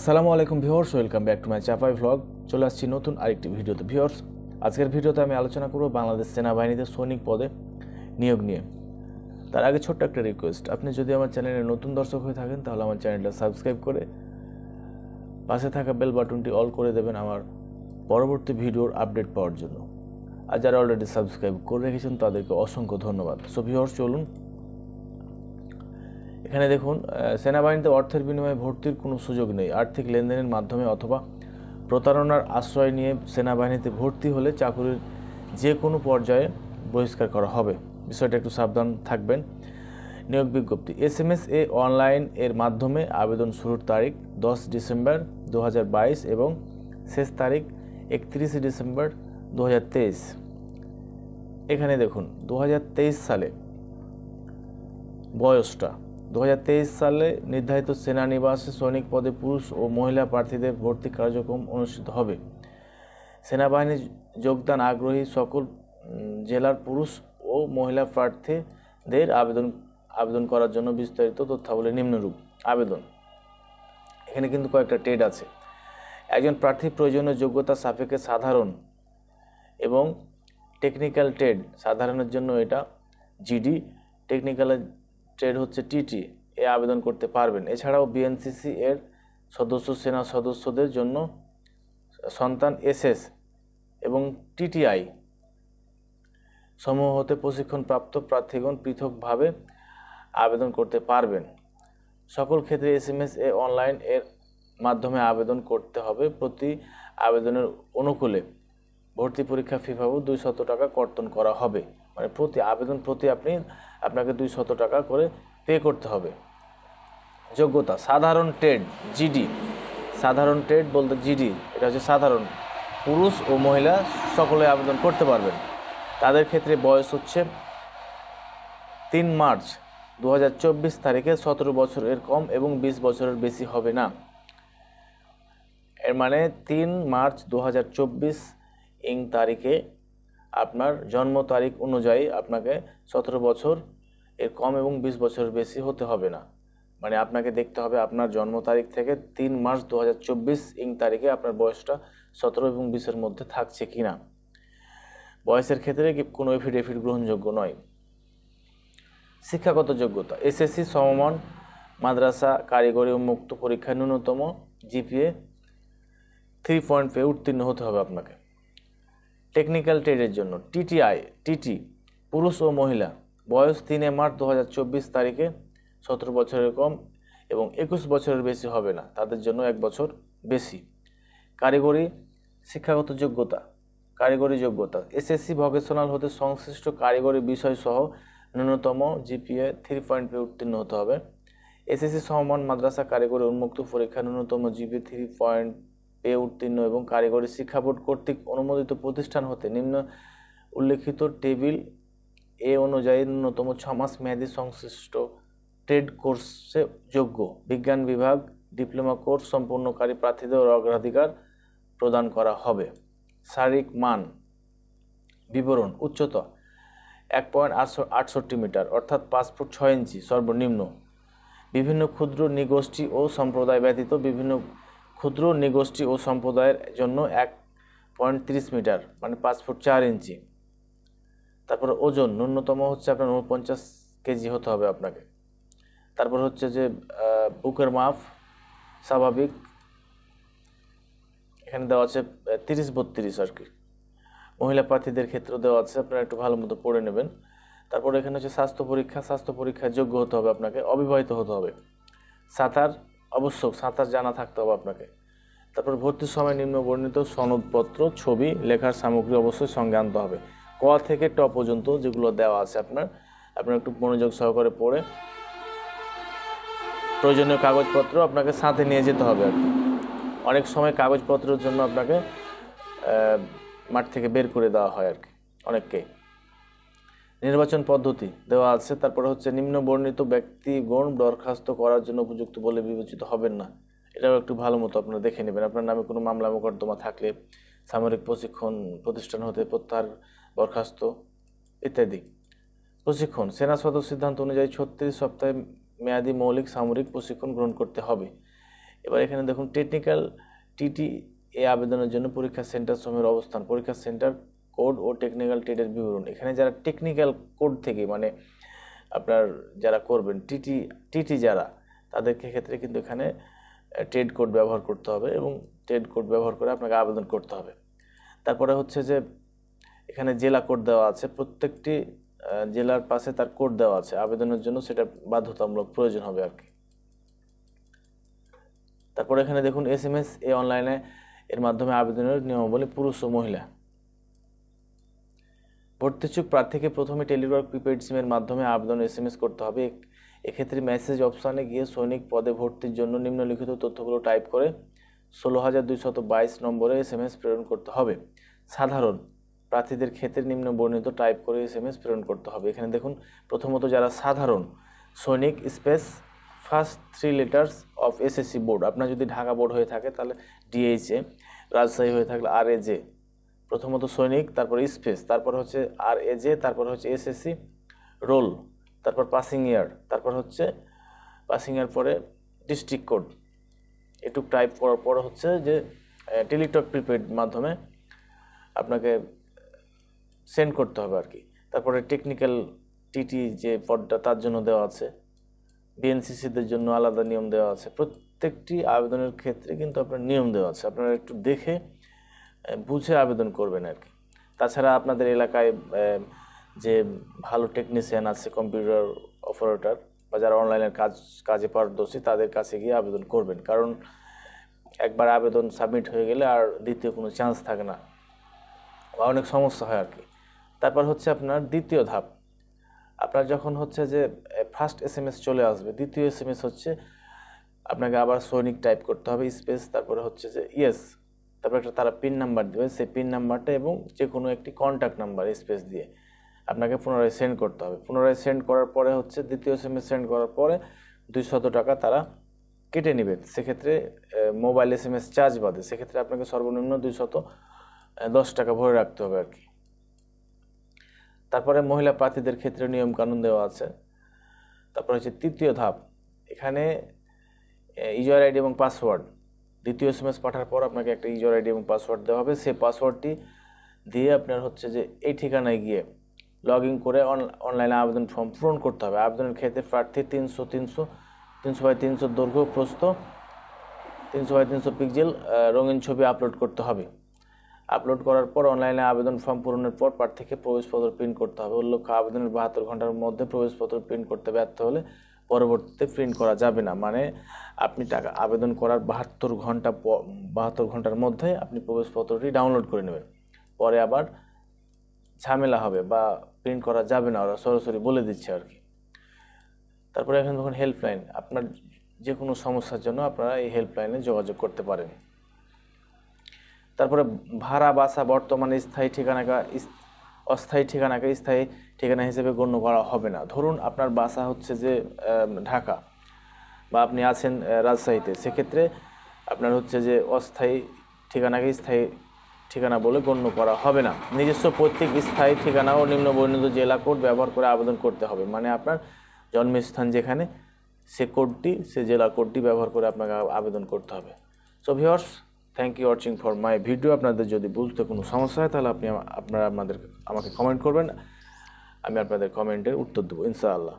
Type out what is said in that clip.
আসসালামু আলাইকুম viewers welcome back to my Chapai vlog চলে আসছি নতুন আরেকটি ভিডিওতে ভিউয়ার্স আজকের ভিডিওতে আমি আলোচনা করব বাংলাদেশ সেনাবাহিনীতে সৈনিক পদে নিয়োগ নিয়ে তার আগে ছোট্ট একটা রিকোয়েস্ট আপনি যদি আমার চ্যানেলে নতুন দর্শক হয়ে থাকেন তাহলে আমার চ্যানেলটা সাবস্ক্রাইব করে পাশে থাকা বেল বাটনটি অল করে দেবেন আমার পরবর্তী ভিডিওর আপডেট পাওয়ার জন্য আর যারা অলরেডি সাবস্ক্রাইব করে রেখেছেন তাদেরকে অসংখ্য ধন্যবাদ সো ভিউয়ার্স চলুন এখানে দেখুন সেনাবাহিনীতে অর্থের বিনিময়ে ভর্তির কোনো সুযোগ নেই আর্থিক লেনদেনের মাধ্যমে অথবা প্রতারণার আশ্রয় নিয়ে সেনাবাহিনীতে ভর্তি হলে চাকুরির যে কোনো পর্যায়ে বহিষ্কার করা হবে বিষয়টা একটু সাবধান থাকবেন নিয়োগ বিজ্ঞপ্তি S M S A online এর মাধ্যমে আবেদন শুরুর তারিখ দশ ডিসেম্বর দু এবং শেষ তারিখ একত্রিশে ডিসেম্বর দু এখানে দেখুন দু সালে বয়সটা দু সালে নির্ধারিত সেনানিবাসে সৈনিক পদে পুরুষ ও মহিলা প্রার্থীদের ভর্তি কার্যক্রম অনুষ্ঠিত হবে সেনাবাহিনী যোগদান আগ্রহী সকল জেলার পুরুষ ও মহিলা প্রার্থীদের আবেদন আবেদন করার জন্য বিস্তারিত তথ্যাবলী নিম্নরূপ আবেদন এখানে কিন্তু কয়েকটা টেড আছে একজন প্রার্থী প্রয়োজনীয় যোগ্যতা সাপেক্ষে সাধারণ এবং টেকনিক্যাল ট্রেড সাধারণের জন্য এটা জিডি টেকনিক্যালের ট্রেড হচ্ছে টিটি এ আবেদন করতে পারবেন এছাড়াও বিএনসিসি এর সদস্য সেনা সদস্যদের জন্য সন্তান এসএস এবং টিটিআই সমূহ হতে প্রশিক্ষণপ্রাপ্ত প্রার্থীগণ পৃথকভাবে আবেদন করতে পারবেন সকল ক্ষেত্রে S M S A online এর মাধ্যমে আবেদন করতে হবে প্রতি আবেদনের অনুকূলে ভর্তি পরীক্ষা ফি বাবদ দুই শত টাকা কর্তন করা হবে মানে প্রতি আবেদন প্রতি আপনি আপনাকে দুই শত টাকা করে পে করতে হবে যোগ্যতা সাধারণ ট্রেড জিডি সাধারণ ট্রেড বলতে জিডি এটা হচ্ছে সাধারণ পুরুষ ও মহিলা সকলে আবেদন করতে পারবেন তাদের ক্ষেত্রে বয়স হচ্ছে তিন মার্চ দু হাজার তারিখে সতেরো বছরের কম এবং ২০ বছরের বেশি হবে না এর মানে তিন মার্চ দু ইং তারিখে আপনার জন্ম তারিখ অনুযায়ী আপনাকে সতেরো বছর এর কম এবং বিশ বছর বেশি হতে হবে না মানে আপনাকে দেখতে হবে আপনার জন্ম তারিখ থেকে তিন মার্চ দু হাজার চব্বিশ ইং তারিখে আপনার বয়সটা সতেরো এবং বিশের মধ্যে থাকছে কি না বয়সের ক্ষেত্রে কোনো এফিডেফিট গ্রহণযোগ্য নয় শিক্ষাগত যোগ্যতা এসএসসি সমমান মাদ্রাসা কারিগরি ও মুক্ত পরীক্ষায় ন্যূনতম জিপিএ থ্রি পয়েন্ট পেয়ে উত্তীর্ণ হতে হবে আপনাকে টেকনিক্যাল ট্রেডের জন্য টিটিআই টিটি পুরুষ ও মহিলা বয়স তিনে মার্চ দু তারিখে সতেরো বছরের কম এবং একুশ বছরের বেশি হবে না তাদের জন্য এক বছর বেশি কারিগরি শিক্ষাগত যোগ্যতা কারিগরি যোগ্যতা এসএসসি ভকেশনাল হতে সংশ্লিষ্ট কারিগরি বিষয়সহ ন্যূনতম জিপিএ থ্রি পয়েন্ট উত্তীর্ণ হতে হবে এসএসসি সমমান মাদ্রাসা কারিগরি উন্মুক্ত পরীক্ষা ন্যূনতম জিপিএ থ্রি পয়েন্ট এ উত্তীর্ণ এবং কারিগরি শিক্ষা বোর্ড কর্তৃক অনুমোদিত প্রতিষ্ঠান হতে নিম্ন উল্লেখিত টেবিল এ অনুযায়ী ন্যূনতম ছ মাস মেয়াদি সংশ্লিষ্ট ট্রেড কোর্সে যোগ্য বিজ্ঞান বিভাগ ডিপ্লোমা কোর্স সম্পূর্ণকারী প্রার্থীদের অগ্রাধিকার প্রদান করা হবে শারীরিক মান বিবরণ উচ্চতা এক পয়েন্ট আটশো আটষট্টি মিটার অর্থাৎ পাঁচ ফুট ছয় ইঞ্চি সর্বনিম্ন বিভিন্ন ক্ষুদ্র নিগোষ্ঠী ও সম্প্রদায় ব্যতীত বিভিন্ন ক্ষুদ্র নিগোষ্ঠী ও সম্প্রদায়ের জন্য এক পয়েন্ট তিরিশ মিটার মানে পাঁচ ফুট চার ইঞ্চি তারপর ওজন ন্যূনতম হচ্ছে আপনার ঊনপঞ্চাশ কেজি হতে হবে আপনাকে তারপর হচ্ছে যে বুকের মাপ স্বাভাবিক এখানে দেওয়া আছে তিরিশ বত্রিশ আর কি মহিলা প্রার্থীদের ক্ষেত্রে দেওয়া আছে আপনারা একটু ভালো মতো পড়ে নেবেন তারপর এখানে হচ্ছে স্বাস্থ্য পরীক্ষা স্বাস্থ্য পরীক্ষার যোগ্য হতে হবে আপনাকে অবিবাহিত হতে হবে সাঁতার অবশ্য সাঁতার জানা থাকতে হবে আপনাকে তারপর ভর্তির সময় নিম্ন বর্ণিত সনদপত্র ছবি লেখার সামগ্রী অবশ্যই সঙ্গে আনতে হবে ক থেকে ট পর্যন্ত যেগুলো দেওয়া আছে আপনার আপনার একটু মনোযোগ সহকারে পড়ে প্রয়োজনীয় কাগজপত্র আপনাকে সাথে নিয়ে যেতে হবে আর অনেক সময় কাগজপত্রের জন্য আপনাকে মাঠ থেকে বের করে দেওয়া হয় আর কি অনেককেই নির্বাচন পদ্ধতি দেওয়া আছে তারপরে হচ্ছে নিম্ন বর্ণিত ব্যক্তিগণ দরখাস্ত করার জন্য উপযুক্ত বলে বিবেচিত হবেন না এটাও একটু ভালো মতো আপনারা দেখে নেবেন আপনার নামে কোনো মামলা মোকদ্দমা থাকলে সামরিক প্রশিক্ষণ প্রতিষ্ঠান হতে প্রত্যাহার বরখাস্ত ইত্যাদি প্রশিক্ষণ সেনা সদর সিদ্ধান্ত অনুযায়ী ছত্রিশ সপ্তাহে মেয়াদি মৌলিক সামরিক প্রশিক্ষণ গ্রহণ করতে হবে এবার এখানে দেখুন টেকনিক্যাল টিটি এ আবেদনের জন্য পরীক্ষা সেন্টার সমূহের অবস্থান পরীক্ষা সেন্টার কোড ও টেকনিক্যাল ট্রেডের বিবরণ এখানে যারা টেকনিক্যাল কোড থেকে মানে আপনার যারা করবেন টিটি টিটি যারা তাদেরকে ক্ষেত্রে কিন্তু এখানে ট্রেড কোড ব্যবহার করতে হবে এবং ট্রেড কোড ব্যবহার করে আপনাকে আবেদন করতে হবে তারপরে হচ্ছে যে এখানে জেলা কোড দেওয়া আছে প্রত্যেকটি জেলার পাশে তার কোড দেওয়া আছে আবেদনের জন্য সেটা বাধ্যতামূলক প্রয়োজন হবে আর কি তারপরে এখানে দেখুন এস এম এস এ অনলাইনে এর মাধ্যমে আবেদনের নিয়মাবলী পুরুষ ও মহিলা ভর্তিচ্ছুক প্রার্থীকে প্রথমে টেলিওয়ার্ক প্রিপেড সিমের মাধ্যমে আবেদন এস এম এস করতে হবে এক্ষেত্রে মেসেজ অপশানে গিয়ে সৈনিক পদে ভর্তির জন্য নিম্নলিখিত তথ্যগুলো টাইপ করে ষোলো হাজার দুইশত বাইশ নম্বরে এস এম এস প্রেরণ করতে হবে সাধারণ প্রার্থীদের ক্ষেত্রে নিম্ন বর্ণিত টাইপ করে এস এম এস প্রেরণ করতে হবে এখানে দেখুন প্রথমত যারা সাধারণ সৈনিক space first three letters of S S C board আপনার যদি ঢাকা বোর্ড হয়ে থাকে তাহলে ডিএইচএ রাজশাহী হয়ে থাকলে আর এ জে প্রথমত সৈনিক তারপর স্পেস তারপর হচ্ছে আর এজে তারপর হচ্ছে এসএসসি রোল তারপর পাসিং ইয়ার তারপর হচ্ছে পাসিং ইয়ার পরে ডিস্ট্রিক্ট কোড এটুক টাইপ করার পর হচ্ছে যে টেলিটক প্রিপেড মাধ্যমে আপনাকে সেন্ড করতে হবে আর কি তারপরে টেকনিক্যাল টিটি যে পদটা তার জন্য দেওয়া আছে বিএনসিসিদের জন্য আলাদা নিয়ম দেওয়া আছে প্রত্যেকটি আবেদনের ক্ষেত্রে কিন্তু আপনার নিয়ম দেওয়া আছে আপনারা একটু দেখে বুঝে আবেদন করবেন আর কি তাছাড়া আপনাদের এলাকায় যে ভালো টেকনিশিয়ান আছে কম্পিউটার অপারেটার বা যারা অনলাইনের কাজ কাজে পারদর্শী তাদের কাছে গিয়ে আবেদন করবেন কারণ একবার আবেদন সাবমিট হয়ে গেলে আর দ্বিতীয় কোনো চান্স থাকে না বা অনেক সমস্যা হয় আর কি তারপর হচ্ছে আপনার দ্বিতীয় ধাপ আপনার যখন হচ্ছে যে ফার্স্ট এস এম এস চলে আসবে দ্বিতীয় এস এম এস হচ্ছে আপনাকে আবার সৈনিক টাইপ করতে হবে স্পেস তারপরে হচ্ছে যে ইয়েস তারপর একটা তারা পিন নাম্বার দেবে সেই পিন নাম্বারটা এবং যে কোনো একটি কন্ট্যাক্ট নাম্বার স্পেস দিয়ে আপনাকে পুনরায় সেন্ড করতে হবে পুনরায় সেন্ড করার পরে হচ্ছে দ্বিতীয় সেমে সেন্ড করার পরে দুইশত টাকা তারা কেটে নেবে সেক্ষেত্রে mobile S M S charge বাদে সেক্ষেত্রে আপনাকে সর্বনিম্ন দুইশত দশ টাকা ভরে রাখতে হবে আর কি তারপরে মহিলা প্রার্থীদের ক্ষেত্রে নিয়ম কানুন দেওয়া আছে তারপরে হচ্ছে তৃতীয় ধাপ এখানে ইউজার আইডি এবং পাসওয়ার্ড দ্বিতীয় এসএমএস পাঠার পর আপনাকে একটা ইউজার আইডি এবং পাসওয়ার্ড দেওয়া হবে সেই পাসওয়ার্ডটি দিয়ে আপনার হচ্ছে যে এই ঠিকানায় গিয়ে লগ ইন করে অনলাইনে আবেদন ফর্ম পূরণ করতে হবে আবেদনের ক্ষেত্রে প্রার্থী তিনশো তিনশো তিনশো বাই তিনশো দৈর্ঘ্য প্রস্ত তিনশো বাই তিনশো পিক্সেল রঙিন ছবি আপলোড করতে হবে আপলোড করার পর অনলাইনে আবেদন ফর্ম পূরণের পর প্রার্থীকে প্রবেশপত্র প্রিন্ট করতে হবে উল্লেখ্য আবেদনের বাহাত্তর ঘন্টার মধ্যে প্রবেশপত্র প্রিন্ট করতে ব্যর্থ হলে পরবর্তীতে প্রিন্ট করা যাবে না মানে আপনি টাকা আবেদন করার বাহাত্তর ঘন্টা বাহাত্তর ঘন্টার মধ্যে আপনি প্রবেশপত্রটি ডাউনলোড করে নেবেন পরে আবার ঝামেলা হবে বা প্রিন্ট করা যাবে না ওরা সরাসরি বলে দিচ্ছে আর কি তারপরে এখন যখন হেল্পলাইন আপনার যে কোনো সমস্যার জন্য আপনারা এই হেল্পলাইনে যোগাযোগ করতে পারেন তারপরে ভাড়া বাসা বর্তমানে স্থায়ী ঠিকানা অস্থায়ী ঠিকানাকে স্থায়ী ঠিকানা হিসেবে গণ্য করা হবে না ধরুন আপনার বাসা হচ্ছে যে ঢাকা বা আপনি আছেন রাজশাহীতে সেক্ষেত্রে আপনার হচ্ছে যে অস্থায়ী ঠিকানাকে স্থায়ী ঠিকানা বলে গণ্য করা হবে না নিজস্ব প্রত্যেক স্থায়ী ঠিকানা ও নিম্ন বর্ণিত জেলা কোড ব্যবহার করে আবেদন করতে হবে মানে আপনার জন্মস্থান যেখানে সে কোডটি সে জেলা কোডটি ব্যবহার করে আপনাকে আবেদন করতে হবে so viewers thank you watching for my video আপনাদের যদি বুঝতে কোনো সমস্যা হয় তাহলে আপনি আপনারা আমাদের আমাকে কমেন্ট করবেন আমি আপনাদের কমেন্টের উত্তর দেবো ইনশাআল্লাহ